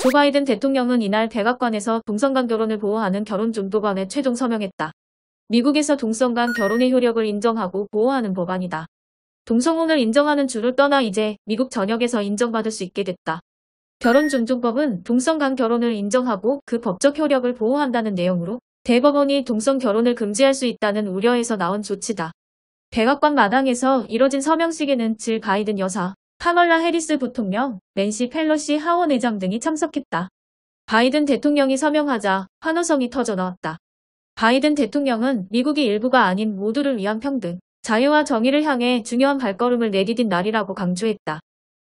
조 바이든 대통령은 이날 백악관에서 동성 간 결혼을 보호하는 결혼 중도법안에 최종 서명했다. 미국에서 동성 간 결혼의 효력을 인정하고 보호하는 법안이다. 동성혼을 인정하는 줄을 떠나 이제 미국 전역에서 인정받을 수 있게 됐다. 결혼존도법은 동성 간 결혼을 인정하고 그 법적 효력을 보호한다는 내용으로 대법원이 동성 결혼을 금지할 수 있다는 우려에서 나온 조치다. 백악관 마당에서 이뤄진 서명식에는 질 바이든 여사, 카멀라 해리스 부통령, 낸시 펠러시 하원 의장 등이 참석했다. 바이든 대통령이 서명하자 환호성이 터져 나왔다. 바이든 대통령은 미국이 일부가 아닌 모두를 위한 평등, 자유와 정의를 향해 중요한 발걸음을 내디딘 날이라고 강조했다.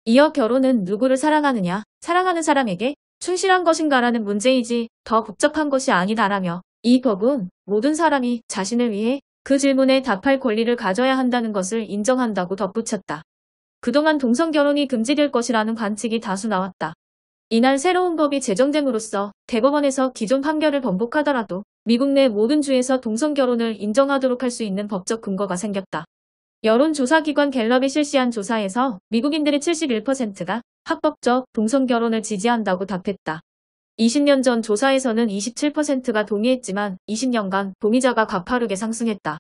이어 결혼은 누구를 사랑하느냐, 사랑하는 사람에게 충실한 것인가라는 문제이지 더 복잡한 것이 아니다라며 이 법은 모든 사람이 자신을 위해 그 질문에 답할 권리를 가져야 한다는 것을 인정한다고 덧붙였다. 그동안 동성 결혼이 금지될 것이라는 관측이 다수 나왔다. 이날 새로운 법이 제정됨으로써 대법원에서 기존 판결을 번복하더라도 미국 내 모든 주에서 동성 결혼을 인정하도록 할 수 있는 법적 근거가 생겼다. 여론조사기관 갤럽이 실시한 조사에서 미국인들의 71%가 합법적 동성 결혼을 지지한다고 답했다. 20년 전 조사에서는 27%가 동의했지만 20년간 동의자가 가파르게 상승했다.